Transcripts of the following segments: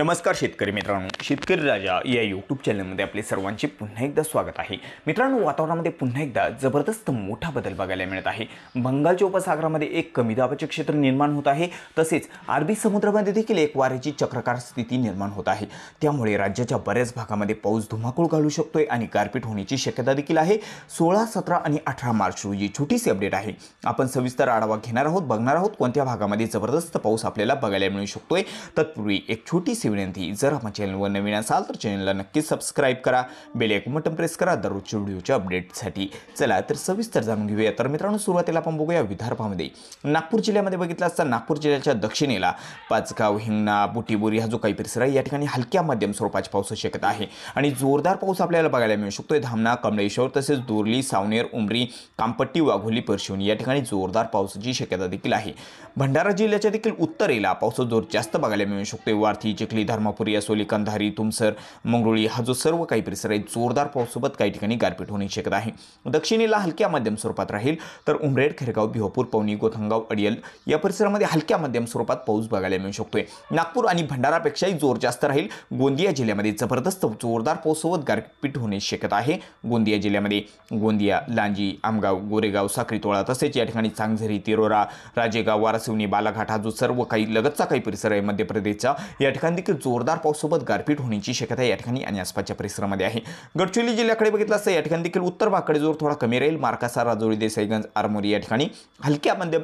नमस्कार शेतकरी मित्रांनो शेतकरी राजा या यूट्यूब चॅनलमध्ये आपले सर्वांचे पुन्हा एकदा स्वागत आहे मित्रांनो वातावरणामध्ये पुन्हा एकदा जबरदस्त मोठा बदल बघायला मिळत आहे बंगालच्या उपसागरामध्ये एक कमी दाबाचे क्षेत्र निर्माण होत आहे तसेच अरबी समुद्रामध्ये देखील एक वाऱ्याची चक्रकार स्थिती निर्माण होत आहे त्यामुळे राज्याच्या बऱ्याच भागामध्ये पाऊस धुमाकूळ घालू शकतोय आणि गारपीट होण्याची शक्यता देखील आहे सोळा सतरा आणि अठरा मार्च रोजी छोटीशी अपडेट आहे आपण सविस्तर आढावा घेणार आहोत बघणार आहोत कोणत्या भागामध्ये जबरदस्त पाऊस आपल्याला बघायला मिळू शकतोय तत्पूर्वी एक छोटीशी विनंती जर आपण चॅनलवर नवीन असाल तर चॅनलला नक्की सबस्क्राईब करा बेल एक बटन प्रेस करा दररोजच्या व्हिडिओच्या अपडेटसाठी चला तर सविस्तर जाणून घेऊया तर मित्रांनो सुरुवातीला आपण बघूया विदर्भामध्ये नागपूर जिल्ह्यामध्ये बघितलं असता नागपूर जिल्ह्याच्या दक्षिणेला पाचगाव हिंगणा बुटीबोरी हा जो काही परिसर आहे या ठिकाणी हलक्या मध्यम स्वरूपाची पाऊस शक्यता आहे आणि जोरदार पाऊस आपल्याला बघायला मिळू शकतो धामणा कमलेश्वर तसेच दोरली सावनेर उमरी कामपट्टी वाघोली परशिवणी या ठिकाणी जोरदार पावसाची शक्यता देखील आहे भंडारा जिल्ह्याच्या देखील उत्तरेला पावसाचा जोर जास्त बघायला मिळू शकतो वारथी चिखली धर्मापुरी असोली कंधारी तुमसर मंगरुळी हा जो सर्व काही परिसर आहे जोरदार पावसोबत काही ठिकाणी गारपीट होण्याची शक्यता आहे दक्षिणेला हलक्या मध्यम स्वरूपात राहील तर उमरेड खेरगाव भिवपूर पवनी गोथंगाव अडियल या परिसरामध्ये हलक्या मध्यम स्वरूपात पाऊस बघायला मिळू शकतोय नागपूर आणि भंडारापेक्षाही जोर जास्त राहील गोंदिया जिल्ह्यामध्ये जबरदस्त जोरदार पावसोबत गारपीट होण्याची शक्यता आहे गोंदिया जिल्ह्यामध्ये गोंदिया लांजी आमगाव गोरेगाव तोळा तसेच या ठिकाणी चांगझरी तिरोरा राजेगाव वारासिवनी बालाघाट हा जो सर्व काही लगतचा काही परिसर आहे मध्य प्रदेशचा या ठिकाणी देखील जोरदार पावसासोबत गारपीट होण्याची शक्यता या ठिकाणी आणि आसपासच्या परिसरामध्ये आहे गडचिरोली जिल्ह्याकडे बघितलं असतं या ठिकाणी देखील उत्तर भागाकडे जोर थोडा कमी राहील मार्कासा राजौरी देसाईगंज आरमोरी या ठिकाणी हलक्या मध्यम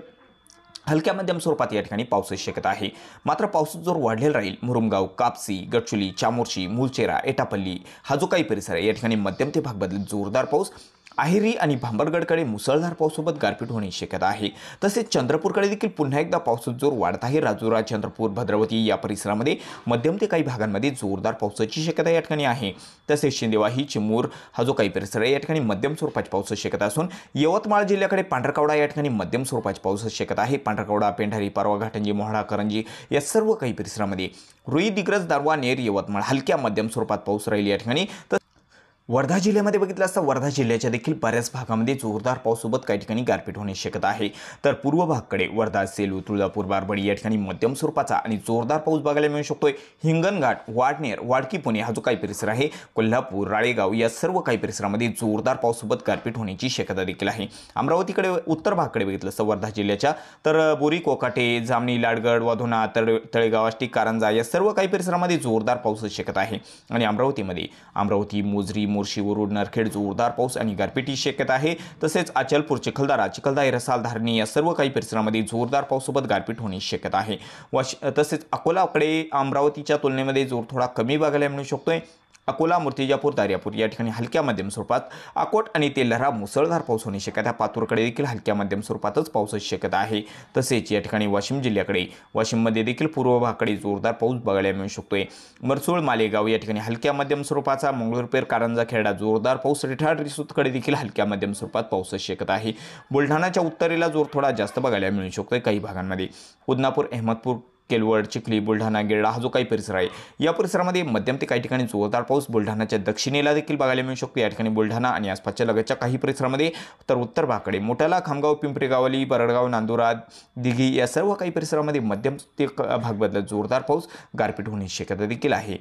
हलक्या मध्यम स्वरूपात या ठिकाणी पावसाची शक्यता आहे मात्र पाऊस जोर वाढलेला राहील मुरुमगाव कापसी गडचुली चामोर्शी मुलचेरा एटापल्ली हा जो काही परिसर आहे या ठिकाणी मध्यम ते भाग बदल जोरदार पाऊस अहिरी आणि भांबरगडकडे मुसळधार पावसासोबत गारपीट होण्याची शक्यता आहे तसेच चंद्रपूरकडे देखील पुन्हा एकदा पावसाचा जोर वाढत आहे राजुरा चंद्रपूर भद्रवती या परिसरामध्ये मध्यम ते काही भागांमध्ये जोरदार पावसाची शक्यता या ठिकाणी आहे तसेच शिंदेवाही चिमूर हा जो काही परिसर आहे या ठिकाणी मध्यम स्वरूपाची पावसाची शक्यता असून यवतमाळ जिल्ह्याकडे पांढरकवडा या ठिकाणी मध्यम स्वरूपाची पावसाची शक्यता आहे पांढरकवडा पेंढारी पारवा घाटंजी मोहळा करंजी या सर्व काही परिसरामध्ये रुई दिग्रज दारवा नेर यवतमाळ हलक्या मध्यम स्वरूपात पाऊस राहील या ठिकाणी तर वर्धा जिल्ह्यामध्ये बघितलं असता वर्धा जिल्ह्याच्या देखील बऱ्याच भागामध्ये जोरदार पावसोबत काही ठिकाणी गारपीट होण्याची शक्यता आहे तर पूर्व भागकडे वर्धा सेलू तुळजापूर बारबडी या ठिकाणी मध्यम स्वरूपाचा आणि जोरदार पाऊस बघायला मिळू शकतोय हिंगणघाट वाडनेर वाडकी पुणे हा जो काही परिसर आहे कोल्हापूर राळेगाव या सर्व काही परिसरामध्ये जोरदार पावसोबत गारपीट होण्याची शक्यता देखील आहे अमरावतीकडे उत्तर भागकडे बघितलं असतं वर्धा जिल्ह्याच्या तर बोरी कोकाटे जामणी लाडगड वाधोना तळ तळेगाव आष्टी कारंजा या सर्व काही परिसरामध्ये जोरदार पाऊस शक्यता आहे आणि अमरावतीमध्ये अमरावती मोजरी वरुड नरखेड जोरदार पाऊस आणि गारपिटी शक्यता आहे तसेच अचलपूर चिखलदारा चिखलदा रसाल धारणी या सर्व काही परिसरामध्ये जोरदार पावसासोबत गारपीट होणे शक्यता आहे वाश तसेच अकोलाकडे अमरावतीच्या तुलनेमध्ये जोर थोडा कमी बघायला मिळू शकतोय अकोला मूर्तिजापूर दारियापूर या ठिकाणी हलक्या मध्यम स्वरूपात अकोट आणि तेल्हरा मुसळधार पाऊस होण्याची शक्यता पातूरकडे देखील हलक्या मध्यम स्वरूपातच पावसाची शक्यता आहे तसेच या ठिकाणी वाशिम जिल्ह्याकडे वाशिममध्ये देखील पूर्व भागाकडे जोरदार पाऊस बघायला मिळू शकतोय मरसूळ मालेगाव या ठिकाणी हलक्या मध्यम स्वरूपाचा मंगळूरपेर कारंजा खेडा जोरदार पाऊस रिठाड रिसूतकडे देखील हलक्या मध्यम स्वरूपात पावसाची शक्यता आहे बुलढाणाच्या उत्तरेला जोर थोडा जास्त बघायला मिळू शकतोय काही भागांमध्ये उदनापूर अहमदपूर केलवड चिखली बुलढाणा गिरडा हा जो काही परिसर आहे या परिसरामध्ये मध्यम ते काही ठिकाणी जोरदार पाऊस बुलढाणाच्या दक्षिणेला देखील बघायला मिळू शकतो या ठिकाणी बुलढाणा आणि आसपासच्या लगतच्या काही परिसरामध्ये तर उत्तर भागाकडे मोटाला खामगाव पिंपरी गावली बरडगाव नांदुरा दिघी या सर्व काही परिसरामध्ये मध्यम ते भाग बदलत जोरदार पाऊस गारपीट होण्याची शक्यता देखील आहे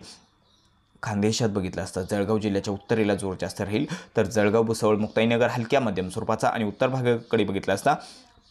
खानदेशात बघितलं असतं जळगाव जिल्ह्याच्या उत्तरेला जोर जास्त राहील तर जळगाव भुसावळ मुक्ताईनगर हलक्या मध्यम स्वरूपाचा आणि उत्तर भागाकडे बघितलं असता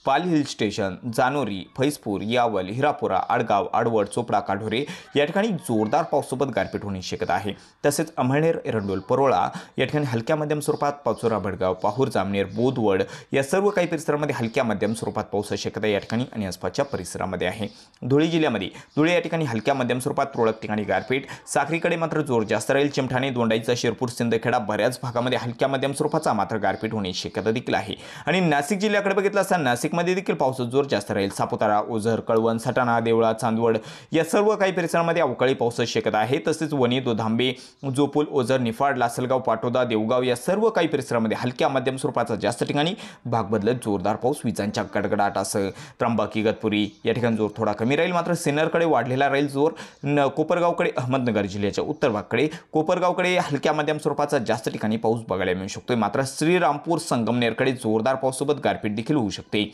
पाल हिल स्टेशन जानोरी फैजपूर यावल हिरापुरा आडगाव आडवड चोपडा काढोरे या ठिकाणी जोरदार पावसोबत गारपीट होण्याची शक्यता आहे तसेच अमळनेर एरंडोल परोळा या ठिकाणी हलक्या मध्यम स्वरूपात पाचोरा भडगाव पाहूर जामनेर बोदवड या सर्व काही परिसरामध्ये हलक्या मध्यम स्वरूपात पावसाची शक्यता या ठिकाणी आणि आसपासच्या परिसरामध्ये आहे धुळे जिल्ह्यामध्ये धुळे या ठिकाणी हलक्या मध्यम स्वरूपात तुरळक ठिकाणी गारपीट साखरीकडे मात्र जोर जास्त राहील चिमठाणे दोंडाईचा शिरपूर सिंदखेडा बऱ्याच भागामध्ये हलक्या मध्यम स्वरूपाचा मात्र गारपीट होण्याची शक्यता देखील आहे आणि नाशिक जिल्ह्याकडे बघितलं असता नाशिक नाशिकमध्ये देखील पाऊस जोर जास्त राहील सापुतारा ओझर कळवण सटाणा देवळा चांदवड या सर्व काही परिसरामध्ये अवकाळी पाऊस शक्यता आहे तसेच वणी दोधांबे जोपूल ओझर निफाड लासलगाव पाटोदा देवगाव या सर्व काही परिसरामध्ये हलक्या मध्यम स्वरूपाचा जास्त ठिकाणी भाग बदलत जोरदार पाऊस विजांच्या गडगडाट असं त्र्यंबाकी गतपुरी या ठिकाणी जोर थोडा कमी राहील मात्र सिन्नरकडे वाढलेला राहील जोर न कोपरगावकडे अहमदनगर जिल्ह्याच्या उत्तर भागकडे कोपरगावकडे हलक्या मध्यम स्वरूपाचा जास्त ठिकाणी पाऊस बघायला मिळू शकतोय मात्र श्रीरामपूर संगमनेरकडे जोरदार पाऊससोबत गारपीट देखील होऊ शकते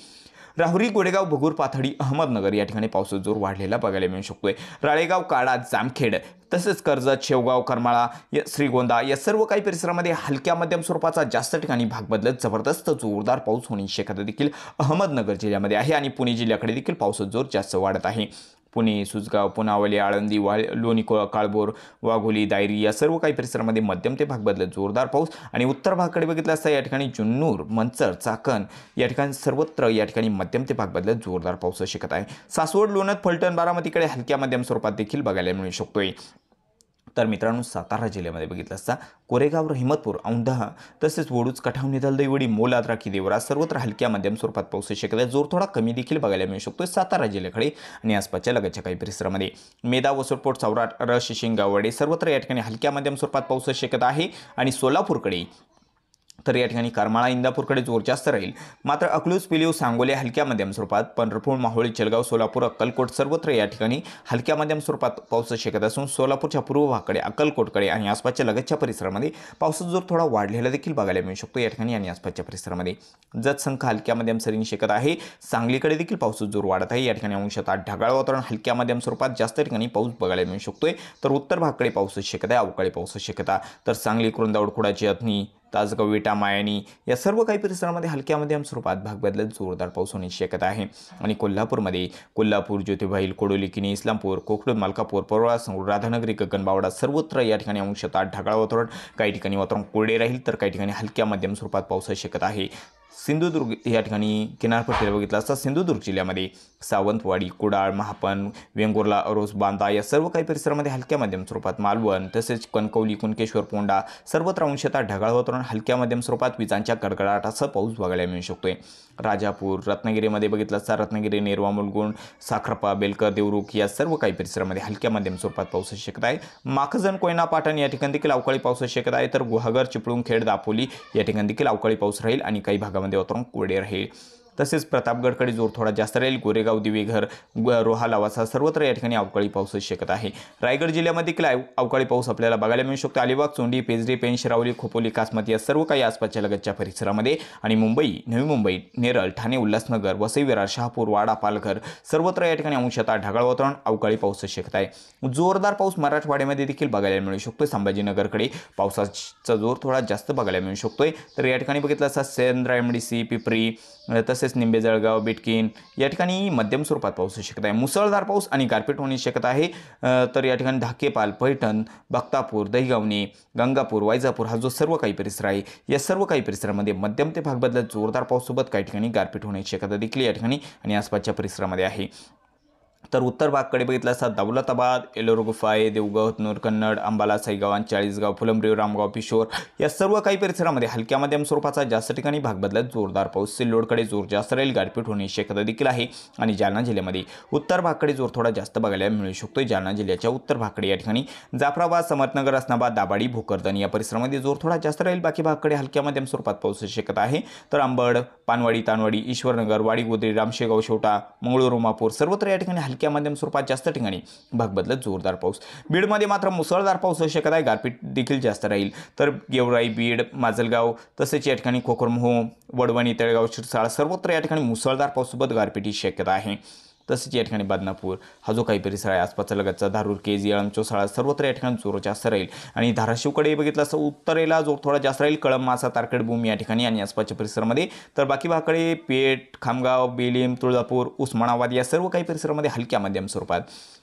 राहुरी गोडेगाव भगूर पाथडी अहमदनगर या ठिकाणी पावसाचा जोर वाढलेला बघायला मिळू शकतोय राळेगाव काळा जामखेड तसेच कर्जत शेवगाव करमाळा श्रीगोंदा या सर्व काही परिसरामध्ये हलक्या मध्यम स्वरूपाचा जास्त ठिकाणी भाग बदलत जबरदस्त जोरदार पाऊस होण्याची शक्यता देखील अहमदनगर जिल्ह्यामध्ये आहे आणि पुणे जिल्ह्याकडे देखील पावसाचा जोर जास्त वाढत आहे पुणे सुजगाव पुनावली आळंदी वाळ लोणी काळभोर वाघोली दायरी या सर्व काही परिसरामध्ये मध्यम ते भाग बदलत जोरदार पाऊस आणि उत्तर भागाकडे बघितला असता या ठिकाणी जुन्नूर मंचर चाकण या ठिकाणी सर्वत्र या ठिकाणी मध्यम ते भाग बदलत जोरदार पाऊस शिकत आहे सासवड लोणत फलटण बारामतीकडे हलक्या मध्यम स्वरूपात देखील बघायला मिळू शकतोय तर मित्रांनो सातारा जिल्ह्यामध्ये बघितलं असता कोरेगाव हिमतपूर औंधा तसेच वडूच कठाव निधल दैवडी मोलाद राखी देवरा सर्वत्र हलक्या मध्यम स्वरूपात पाऊस आहे जोर थोडा कमी देखील बघायला मिळू शकतो सातारा जिल्ह्याकडे आणि आसपासच्या लगतच्या काही परिसरामध्ये मेदा वसुरपोट चौराट रश शिशिंगावडे सर्वत्र या ठिकाणी हलक्या मध्यम स्वरूपात पाऊस शकत आहे आणि सोलापूरकडे तर या ठिकाणी करमाळा इंदापूरकडे जोर जास्त राहील मात्र अकलूज पिलीव सांगोली हलक्या मध्यम स्वरूपात पंढरपूर माहोळी जलगाव सोलापूर अक्कलकोट सर्वत्र या ठिकाणी हलक्या मध्यम स्वरूपात पाऊस शकत असून सोलापूरच्या पूर्व भागाकडे अक्कलकोटकडे आणि आसपासच्या लगतच्या परिसरामध्ये पावसाचा जोर थोडा वाढलेला देखील बघायला मिळू शकतो या ठिकाणी आणि आसपासच्या परिसरामध्ये जत हलक्या मध्यम सरीने शेकत आहे सांगलीकडे देखील पावसाचा जोर वाढत आहे या ठिकाणी अंशतः ढगाळ वातावरण हलक्या मध्यम स्वरूपात जास्त ठिकाणी पाऊस बघायला मिळू शकतोय तर उत्तर भागकडे पाऊसच शक्यता आहे अवकाळी शेकत शक्यता तर सांगली कुरुंदावड अथनी ताजगाव विटा मायानी या सर्व काही परिसरामध्ये हलक्या मध्यम स्वरूपात भाग बदलत जोरदार पाऊस होण्याची शक्यता आहे आणि कोल्हापूरमध्ये कोल्हापूर ज्योतिबाईल कोडोली किनी इस्लामपूर कोकण मालकापूर परोळा संगूर राधानगरी गगनबावडा सर्वत्र या ठिकाणी अंशतः ढगाळ वातावरण काही ठिकाणी वातावरण कोरडे राहील तर काही ठिकाणी हलक्या मध्यम स्वरूपात पाऊस शकत आहे सिंधुदुर्ग या ठिकाणी किनारपट्टीला बघितलं असता सिंधुदुर्ग जिल्ह्यामध्ये सावंतवाडी कुडाळ महापन वेंगुर्ला अरोस बांदा या सर्व काही परिसरामध्ये हलक्या माध्यम स्वरूपात मालवण तसेच कणकवली कुणकेश्वर पोंडा सर्वत्र अंशतः ढगाळ वातावरण हलक्या मध्यम स्वरूपात विजांच्या कडकडाटासह पाऊस बघायला मिळू शकतोय राजापूर रत्नागिरीमध्ये बघितलं असता रत्नागिरी नेरवा मुलगुण साखरपा बेलकर देवरुख या सर्व काही परिसरामध्ये हलक्या मध्यम स्वरूपात पावसाची शक्यता आहे माखजन कोयना पाटण या ठिकाणी देखील अवकाळी पावसाची शक्यता आहे तर गुहागर चिपळूण खेड दापोली या ठिकाणी देखील अवकाळी पाऊस राहील आणि काही भागामध्ये वातावरण कोरडे राहील तसेच प्रतापगडकडे जोर थोडा जास्त राहील गोरेगाव दिवेघर रोहा लावासा सर्वत्र या ठिकाणी अवकाळी पाऊस शकत आहे रायगड जिल्ह्यामध्ये देखील अवकाळी पाऊस आपल्याला बघायला मिळू शकतो अलिबाग चोंडी पेजरी पेन शिरावली खोपोली कासमत या सर्व काही आसपासच्या लगतच्या परिसरामध्ये आणि मुंबई नवी मुंबई नेरळ ठाणे उल्हासनगर वसई विरार शहापूर वाडा पालघर सर्वत्र या ठिकाणी अंशतः ढगाळ वातावरण अवकाळी पाऊस शकत आहे जोरदार पाऊस मराठवाड्यामध्ये देखील बघायला मिळू शकतो संभाजीनगरकडे पावसाचा जोर थोडा जास्त बघायला मिळू शकतोय तर या ठिकाणी बघितलं असता सी पिपरी तसेच तसेच निंबे बिटकीन या ठिकाणी मध्यम स्वरूपात पाऊस होऊ शकत आहे मुसळधार पाऊस आणि गारपीट होण्याची शक्यता आहे तर या ठिकाणी धाकेपाल पैठण बक्तापूर दहिगावणे गंगापूर वायजापूर हा जो सर्व काही परिसर आहे या सर्व काही परिसरामध्ये मध्यम ते भाग बदलत जोरदार पाऊससोबत काही ठिकाणी गारपीट होण्याची शक्यता देखील या ठिकाणी आणि आसपासच्या परिसरामध्ये आहे तर उत्तर भागकडे बघितलं असता दौलताबाद एलोर गुफाय देवगाव नोरकन्नड कन्नड अंबाला आणि चाळीसगाव फुलंब्रीव रामगाव पिशोर या सर्व काही परिसरामध्ये हलक्या मध्यम स्वरूपाचा जास्त ठिकाणी भाग बदलत जोरदार पाऊस सिल्लोडकडे जोर जास्त राहील गारपीट होण्याची शक्यता देखील आहे आणि जालना जिल्ह्यामध्ये उत्तर भागकडे जोर थोडा जास्त बघायला मिळू शकतो जालना जिल्ह्याच्या उत्तर भागकडे या ठिकाणी जाफराबाद समर्थनगर असनाबाद दाबाडी भोकरदन या परिसरामध्ये जोर थोडा जास्त राहील बाकी भागकडे हलक्या मध्यम स्वरूपात पावसाची शक्यता आहे तर अंबड पानवाडी तानवाडी ईश्वरनगर वाडी रामशेगाव शेवटा मंगळूर उमापूर सर्वत्र या ठिकाणी हलक्या मध्यम स्वरूपात जास्त ठिकाणी भाग बदलत जोरदार पाऊस बीडमध्ये मात्र मुसळधार पाऊस होऊ शकत आहे गारपीट देखील जास्त राहील तर गेवराई बीड माजलगाव तसेच या ठिकाणी कोकरमोह वडवणी तळेगाव शिरसाळ सर्वत्र या ठिकाणी मुसळधार पावसासोबत गारपीटी शक्यता आहे तसेच या ठिकाणी बदनापूर हा जो काही परिसर आहे आसपासचा लगतचा धारूर केजी येळम चोसाळा सर्वत्र या ठिकाणी जोर जास्त राहील आणि धाराशिवकडे बघितलं असं उत्तरेला जोर थोडा जास्त राहील कळम मासा तारखेड भूमी या ठिकाणी आणि आसपासच्या परिसरामध्ये तर बाकी भागाकडे पेठ खामगाव बेलीम तुळजापूर उस्मानाबाद या सर्व काही परिसरामध्ये हलक्या मध्यम स्वरूपात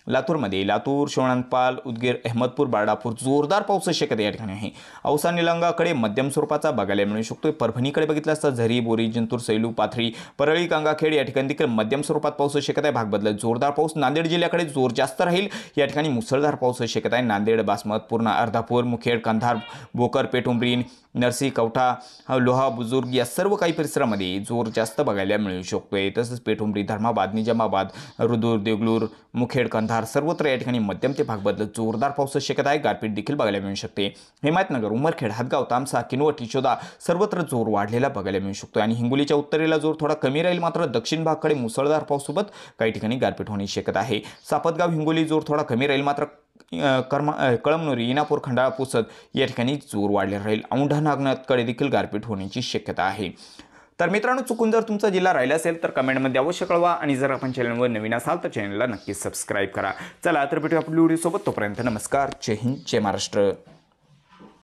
लातूरमध्ये लातूर शिवणपाल उदगीर अहमदपूर बारडापूर जोरदार पाऊस शक्यता या ठिकाणी आहे औसा निलंगाकडे मध्यम स्वरूपाचा बघायला मिळू शकतो परभणीकडे बघितलं असतं झरी बोरी जिंतूर सैलू पाथरी परळी गंगाखेड या ठिकाणी देखील मध्यम स्वरूपात पाऊस शक्यता आहे भाग बदलत जोरदार पाऊस नांदेड जिल्ह्याकडे जोर जास्त राहील या ठिकाणी मुसळधार पाऊस शक्यता आहे नांदेड बासमत पूर्ण अर्धापूर मुखेड कंधार बोकर पेटुंबरीन नरसी कवठा लोहा बुजुर्ग या सर्व काही परिसरामध्ये जोर जास्त बघायला मिळू शकतोय तसंच पेठुंबरी धर्माबाद निजामाबाद रुदूर देगलूर मुखेड कंधार सर्वत्र या ठिकाणी मध्यम ते भाग बदलत जोरदार पाऊस शक्यता आहे गारपीट देखील बघायला मिळू शकते हिमायतनगर उमरखेड हातगाव तामसा किनवट शोधा सर्वत्र जोर वाढलेला बघायला मिळू शकतो आणि हिंगोलीच्या उत्तरेला जोर थोडा कमी राहील मात्र दक्षिण भागकडे मुसळधार सोबत काही ठिकाणी गारपीट होण्याची शक्यता आहे सापतगाव हिंगोली जोर थोडा कमी राहील मात्र कर्मा कळमनुरी इनापूर खंडाळा पुसद या ठिकाणी जोर वाढलेला राहील औंढा नागनाथकडे देखील गारपीट होण्याची शक्यता आहे तर मित्रांनो चुकून जर तुमचा जिल्हा राहिला असेल तर कमेंटमध्ये अवश्य कळवा आणि जर आपण चॅनलवर नवीन असाल तर चॅनलला नक्की सबस्क्राईब करा चला तर भेटू आपल्या व्हिडिओसोबत तोपर्यंत नमस्कार जय हिंद जय महाराष्ट्र